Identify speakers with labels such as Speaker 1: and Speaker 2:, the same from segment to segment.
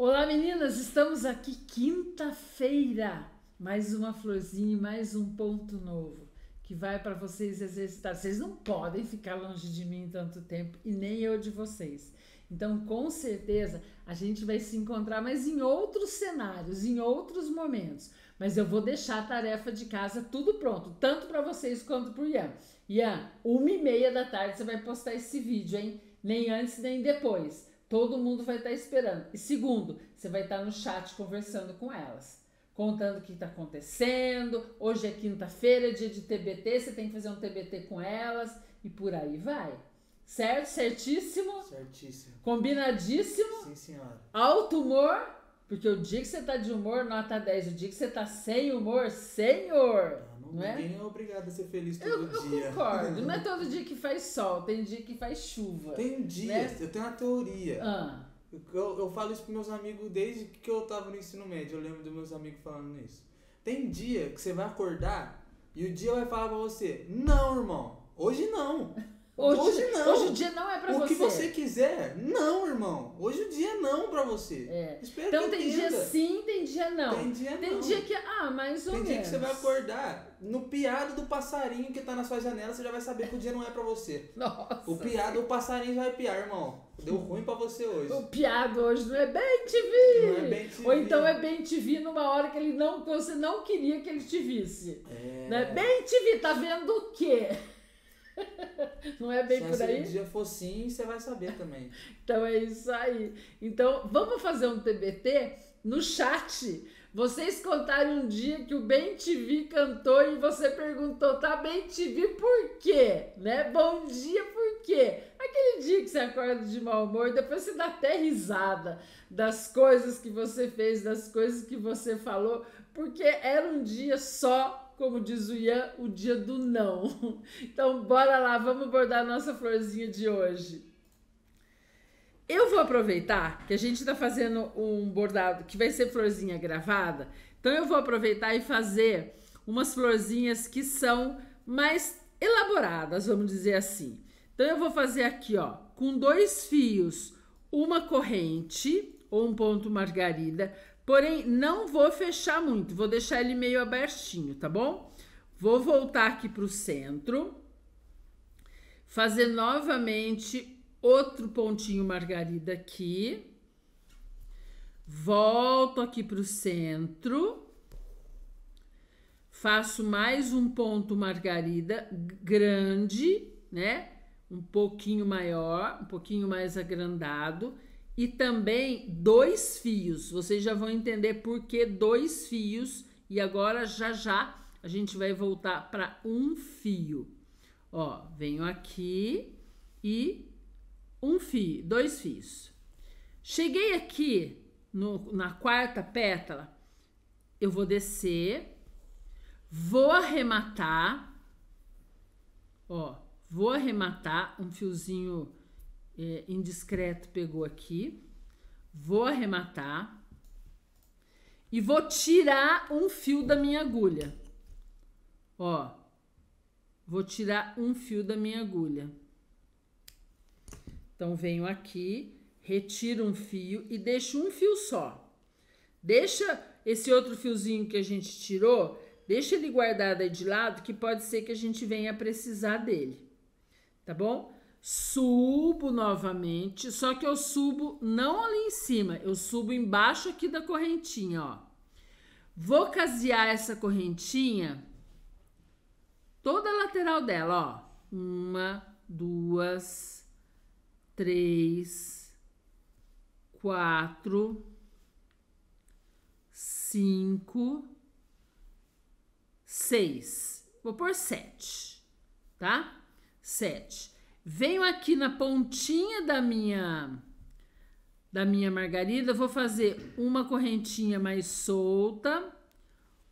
Speaker 1: Olá meninas, estamos aqui quinta-feira. Mais uma florzinha, mais um ponto novo que vai para vocês exercitar. Vocês não podem ficar longe de mim tanto tempo e nem eu de vocês. Então, com certeza, a gente vai se encontrar, mas em outros cenários, em outros momentos. Mas eu vou deixar a tarefa de casa tudo pronto, tanto para vocês quanto para o Ian. Ian, uma e meia da tarde você vai postar esse vídeo, hein? Nem antes, nem depois. Todo mundo vai estar tá esperando. E segundo, você vai estar tá no chat conversando com elas, contando o que está acontecendo. Hoje é quinta-feira, dia de TBT, você tem que fazer um TBT com elas e por aí vai. Certo? Certíssimo? Certíssimo. Combinadíssimo? Sim, senhora. Alto humor? Porque o dia que você tá de humor, nota 10. O dia que você tá sem humor, senhor. Não, né? Ninguém é? obrigado a ser feliz todo eu, dia. Eu concordo. não é todo dia que faz sol, tem dia que faz chuva. Tem né? dias, né? eu tenho uma teoria. Ah. Eu, eu falo isso pros meus amigos desde que eu tava no ensino médio. Eu lembro dos meus amigos falando isso. Tem dia que você vai acordar e o dia vai falar pra você: Não, irmão, hoje não. Hoje, hoje não. Hoje o dia não é pra o você. O que você quiser. Não, irmão. Hoje o dia é não pra você. É. Espero então tem entenda. dia sim, tem dia não. Tem dia tem não. Tem dia que, ah, mais ou tem menos. Tem dia que você vai acordar no piado do passarinho que tá na sua janela, você já vai saber que o dia não é pra você. Nossa. O piado, o passarinho já vai piar, irmão. Deu ruim pra você hoje. O piado hoje não é bem te vi. Não é bem te Ou então é bem te vi numa hora que ele não, você não queria que ele te visse. É. Não é bem te vi, tá vendo o quê? Não é bem Só por aí? Se um dia for sim, você vai saber também. então é isso aí. Então vamos fazer um TBT no chat. Vocês contaram um dia que o te TV cantou e você perguntou, tá te TV por quê? Né? Bom dia por quê? Aquele dia que você acorda de mau humor, depois você dá até risada das coisas que você fez, das coisas que você falou, porque era um dia só como diz o Ian, o dia do não. Então, bora lá, vamos bordar a nossa florzinha de hoje. Eu vou aproveitar que a gente está fazendo um bordado que vai ser florzinha gravada. Então, eu vou aproveitar e fazer umas florzinhas que são mais elaboradas, vamos dizer assim. Então, eu vou fazer aqui, ó, com dois fios, uma corrente ou um ponto margarida, Porém, não vou fechar muito, vou deixar ele meio abertinho, tá bom? Vou voltar aqui para o centro, fazer novamente outro pontinho margarida aqui. Volto aqui para o centro, faço mais um ponto margarida grande, né? Um pouquinho maior, um pouquinho mais agrandado e também dois fios. Vocês já vão entender por que dois fios. E agora já já a gente vai voltar para um fio. Ó, venho aqui e um fio, dois fios. Cheguei aqui no, na quarta pétala, eu vou descer, vou arrematar, ó, vou arrematar um fiozinho é, indiscreto pegou aqui. Vou arrematar. E vou tirar um fio da minha agulha. Ó. Vou tirar um fio da minha agulha. Então, venho aqui, retiro um fio e deixo um fio só. Deixa esse outro fiozinho que a gente tirou, deixa ele guardado aí de lado, que pode ser que a gente venha precisar dele. Tá bom? subo novamente, só que eu subo não ali em cima, eu subo embaixo aqui da correntinha, ó. Vou casear essa correntinha toda a lateral dela, ó. Uma, duas, três, quatro, cinco, seis. Vou por sete, tá? Sete. Venho aqui na pontinha da minha da minha margarida, vou fazer uma correntinha mais solta,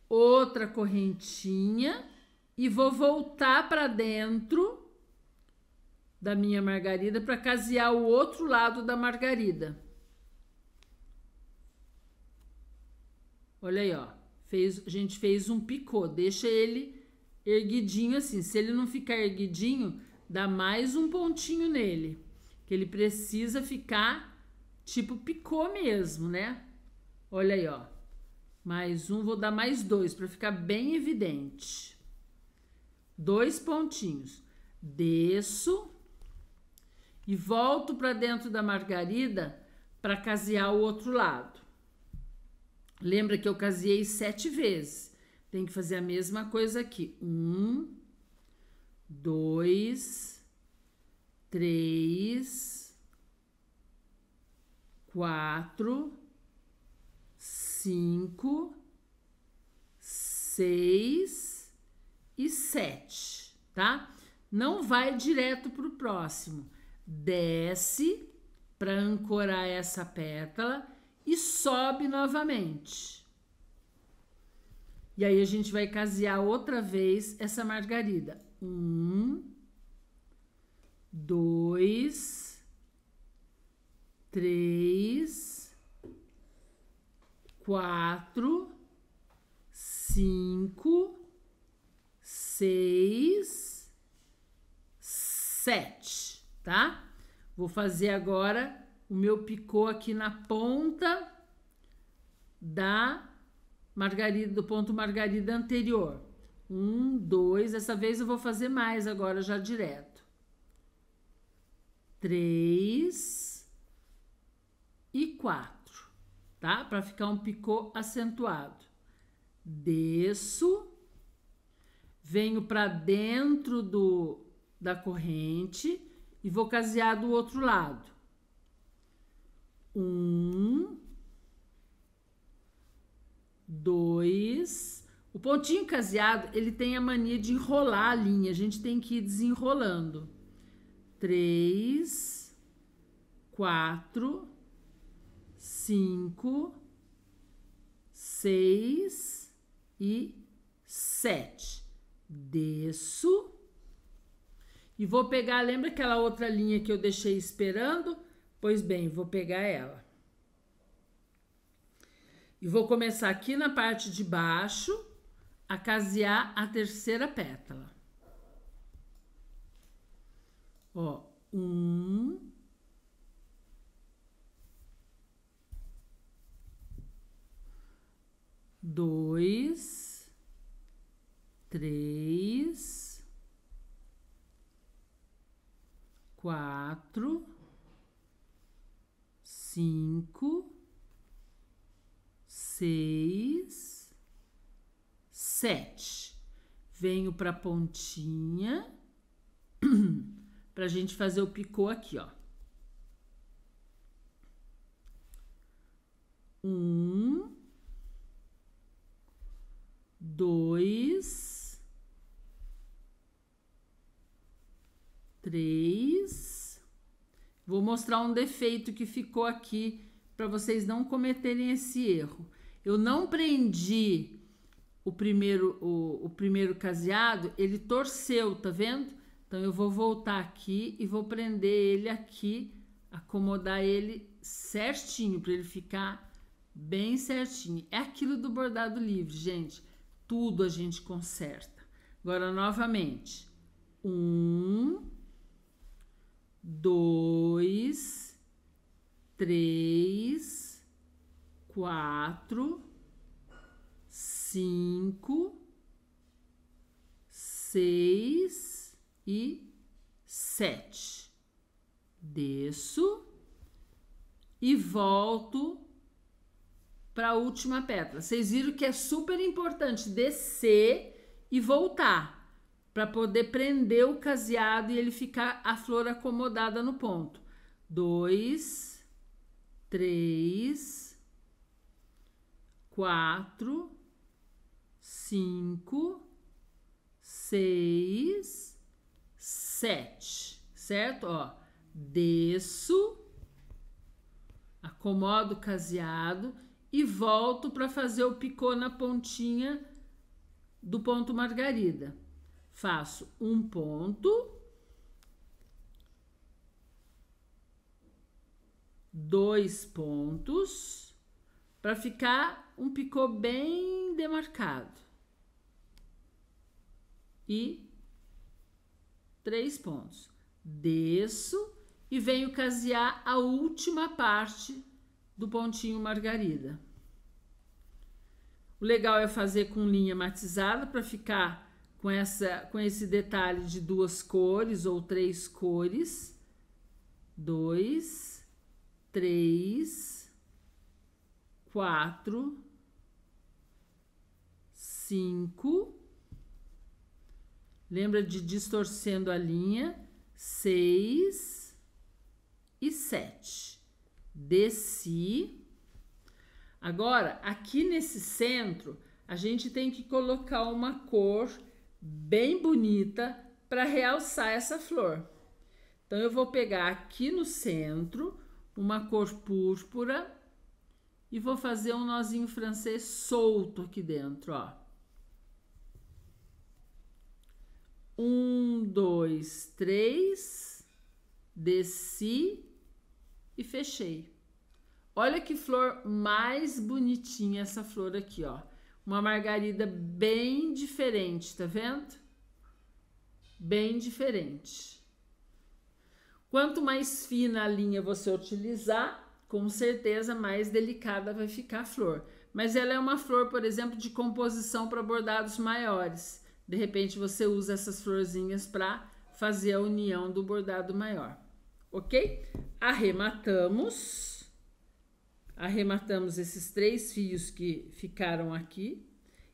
Speaker 1: outra correntinha e vou voltar para dentro da minha margarida para casear o outro lado da margarida. Olha aí, ó. Fez, a gente fez um picô. Deixa ele erguidinho assim. Se ele não ficar erguidinho, dá mais um pontinho nele, que ele precisa ficar tipo picô mesmo, né? Olha aí, ó. Mais um, vou dar mais dois para ficar bem evidente. Dois pontinhos. Desço e volto para dentro da margarida para casear o outro lado. Lembra que eu caseei sete vezes. Tem que fazer a mesma coisa aqui. Um, dois, três, quatro, cinco, seis e sete, tá? Não vai direto para o próximo. Desce para ancorar essa pétala e sobe novamente. E aí a gente vai casear outra vez essa margarida. Um, dois, três, quatro, cinco, seis, sete, tá? Vou fazer agora o meu picô aqui na ponta da margarida do ponto margarida anterior. Um, dois. Dessa vez eu vou fazer mais agora já direto. Três e quatro, tá? Para ficar um picô acentuado. Desço, venho para dentro do da corrente e vou casear do outro lado. Um, dois o pontinho caseado, ele tem a mania de enrolar a linha. A gente tem que ir desenrolando. Três, quatro, cinco, seis e sete. Desço. E vou pegar, lembra aquela outra linha que eu deixei esperando? Pois bem, vou pegar ela. E vou começar aqui na parte de baixo acasear a terceira pétala. Ó, um. Dois, três, quatro, cinco, seis sete. Venho para a pontinha, para a gente fazer o picô aqui, ó. Um, dois, três. Vou mostrar um defeito que ficou aqui para vocês não cometerem esse erro. Eu não prendi o primeiro, o, o primeiro caseado, ele torceu, tá vendo? Então eu vou voltar aqui e vou prender ele aqui, acomodar ele certinho para ele ficar bem certinho. É aquilo do bordado livre, gente. Tudo a gente conserta. Agora novamente. Um, dois, três, quatro, cinco, seis e sete. Desço e volto para a última pedra. Vocês viram que é super importante descer e voltar para poder prender o caseado e ele ficar a flor acomodada no ponto. Dois, três, quatro, cinco, seis, sete, certo? Ó, desço, acomodo o caseado e volto para fazer o picô na pontinha do ponto margarida. Faço um ponto, dois pontos para ficar um picô bem demarcado. E três pontos. Desço e venho casear a última parte do pontinho margarida. O legal é fazer com linha matizada para ficar com, essa, com esse detalhe de duas cores ou três cores. Dois, três, quatro, cinco. Lembra de distorcendo a linha? Seis e sete. Desci. Agora, aqui nesse centro, a gente tem que colocar uma cor bem bonita para realçar essa flor. Então, eu vou pegar aqui no centro uma cor púrpura e vou fazer um nozinho francês solto aqui dentro, ó. Um, dois, três, desci e fechei. Olha que flor mais bonitinha essa flor aqui, ó. Uma margarida bem diferente, tá vendo? Bem diferente. Quanto mais fina a linha você utilizar, com certeza mais delicada vai ficar a flor. Mas ela é uma flor, por exemplo, de composição para bordados maiores. De repente você usa essas florzinhas para fazer a união do bordado maior, ok? Arrematamos, arrematamos esses três fios que ficaram aqui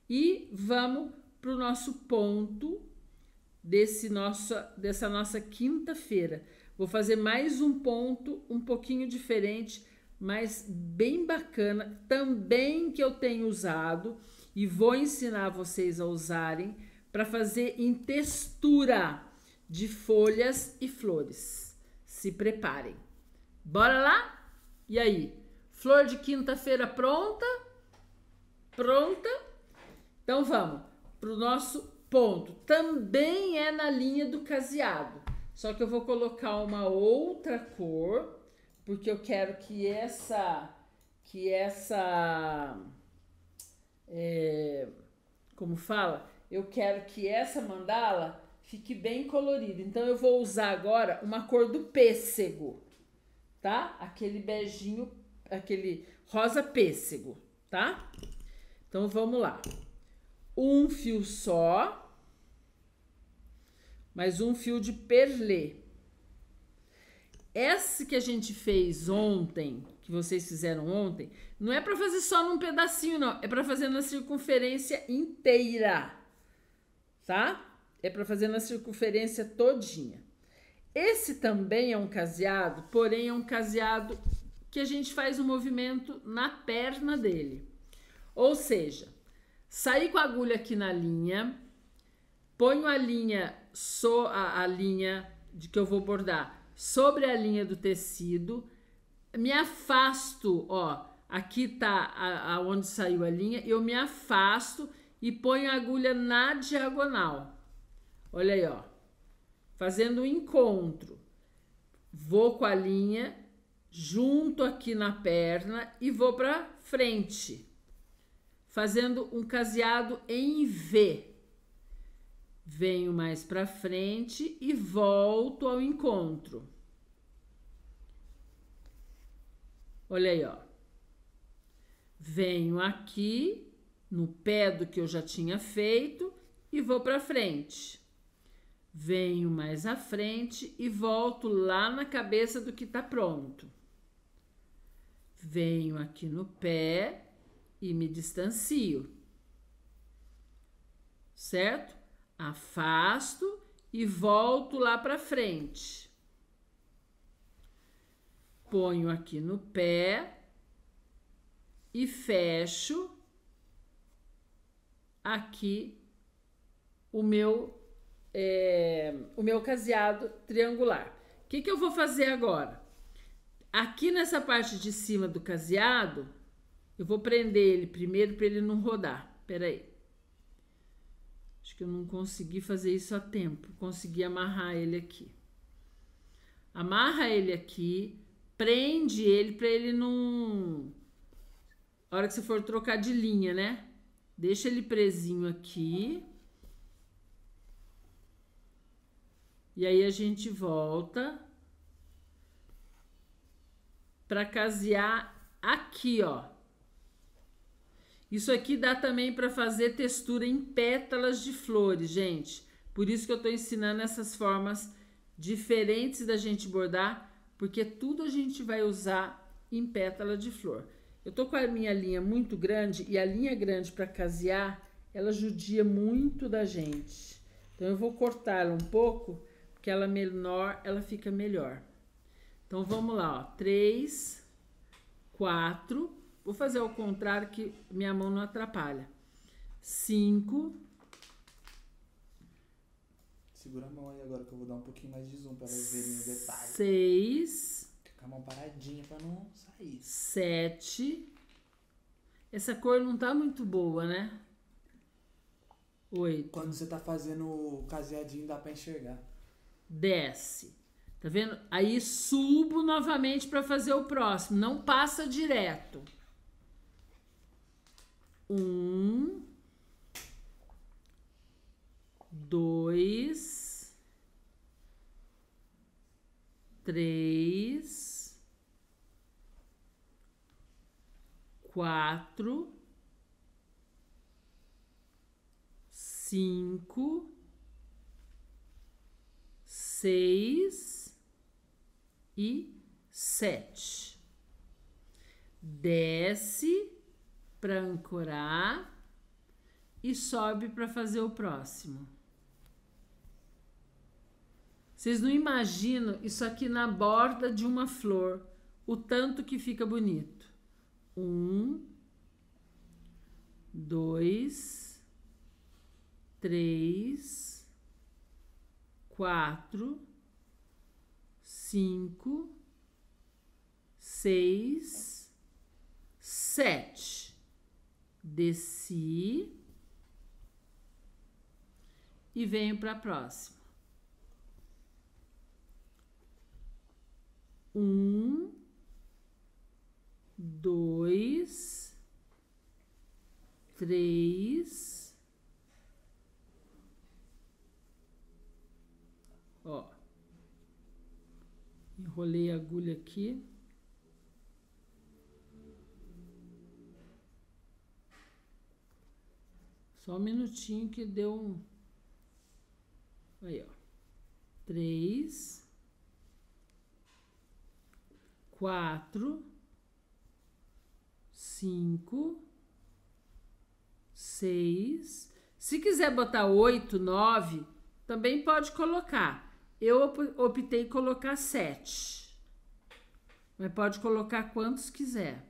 Speaker 1: e vamos para o nosso ponto desse nosso, dessa nossa quinta-feira. Vou fazer mais um ponto um pouquinho diferente, mas bem bacana, também que eu tenho usado e vou ensinar vocês a usarem para fazer em textura de folhas e flores. Se preparem. Bora lá? E aí? Flor de quinta-feira pronta? Pronta? Então vamos para o nosso ponto. Também é na linha do caseado. Só que eu vou colocar uma outra cor, porque eu quero que essa, que essa, é, como fala? Eu quero que essa mandala fique bem colorida. Então eu vou usar agora uma cor do pêssego, tá? Aquele beijinho, aquele rosa pêssego, tá? Então vamos lá. Um fio só mas um fio de perlê. Esse que a gente fez ontem, que vocês fizeram ontem, não é para fazer só num pedacinho, não. É para fazer na circunferência inteira, tá? É para fazer na circunferência todinha. Esse também é um caseado, porém é um caseado que a gente faz o um movimento na perna dele. Ou seja, saí com a agulha aqui na linha, ponho a linha so, a, a linha de que eu vou bordar sobre a linha do tecido, me afasto, ó, aqui tá a, a onde saiu a linha, eu me afasto e ponho a agulha na diagonal. Olha aí, ó, fazendo um encontro. Vou com a linha junto aqui na perna e vou para frente, fazendo um caseado em V. Venho mais para frente e volto ao encontro. Olha aí, ó. Venho aqui no pé do que eu já tinha feito e vou para frente. Venho mais à frente e volto lá na cabeça do que está pronto. Venho aqui no pé e me distancio. Certo? afasto e volto lá para frente. Ponho aqui no pé e fecho aqui o meu é, o meu caseado triangular. O que, que eu vou fazer agora? Aqui nessa parte de cima do caseado, eu vou prender ele primeiro para ele não rodar. Peraí. Acho que eu não consegui fazer isso a tempo. Consegui amarrar ele aqui. Amarra ele aqui, prende ele para ele não. A hora que você for trocar de linha, né? Deixa ele presinho aqui. E aí a gente volta para casear aqui, ó. Isso aqui dá também para fazer textura em pétalas de flores, gente. Por isso que eu estou ensinando essas formas diferentes da gente bordar, porque tudo a gente vai usar em pétala de flor. Eu tô com a minha linha muito grande e a linha grande para casear, ela judia muito da gente. Então eu vou cortar ela um pouco, porque ela é menor, ela fica melhor. Então vamos lá, ó, três, quatro, Vou fazer ao contrário que minha mão não atrapalha. Cinco. Segura a mão aí agora que eu vou dar um pouquinho mais de zoom para elas verem o detalhe. Seis. Fica a mão paradinha para não sair. Sete. Essa cor não tá muito boa, né? Oito. Quando você tá fazendo o caseadinho dá para enxergar. Desce. Tá vendo? Aí subo novamente para fazer o próximo, não passa direto. Um, dois, três, quatro, cinco, seis e sete. Desce para ancorar e sobe para fazer o próximo. Vocês não imaginam isso aqui na borda de uma flor, o tanto que fica bonito. Um, dois, três, quatro, cinco, seis, sete desci e venho para a próxima. Um, dois, três, ó, enrolei a agulha aqui. Só um minutinho que deu um. Aí, ó. Três. Quatro. Cinco. Seis. Se quiser botar oito, nove, também pode colocar. Eu optei colocar sete. Mas pode colocar quantos quiser.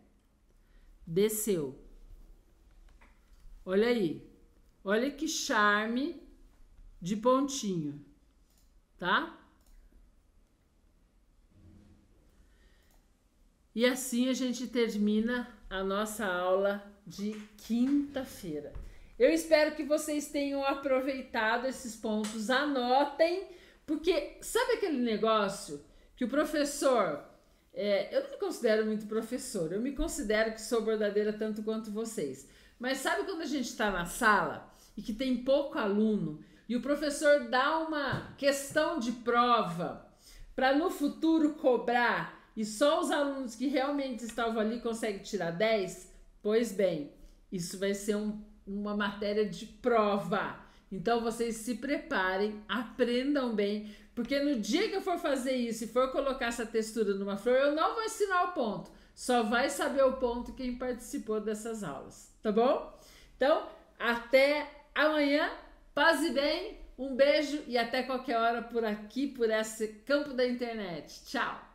Speaker 1: Desceu. Olha aí. Olha que charme de pontinho, tá? E assim a gente termina a nossa aula de quinta-feira. Eu espero que vocês tenham aproveitado esses pontos. Anotem, porque sabe aquele negócio que o professor. É, eu não me considero muito professor, eu me considero que sou bordadeira tanto quanto vocês. Mas sabe quando a gente está na sala e que tem pouco aluno, e o professor dá uma questão de prova para no futuro cobrar e só os alunos que realmente estavam ali conseguem tirar 10, pois bem, isso vai ser um, uma matéria de prova. Então vocês se preparem, aprendam bem, porque no dia que eu for fazer isso e for colocar essa textura numa flor, eu não vou ensinar o ponto. Só vai saber o ponto quem participou dessas aulas, tá bom? Então, até amanhã. Paz e bem, um beijo e até qualquer hora por aqui, por esse campo da internet. Tchau!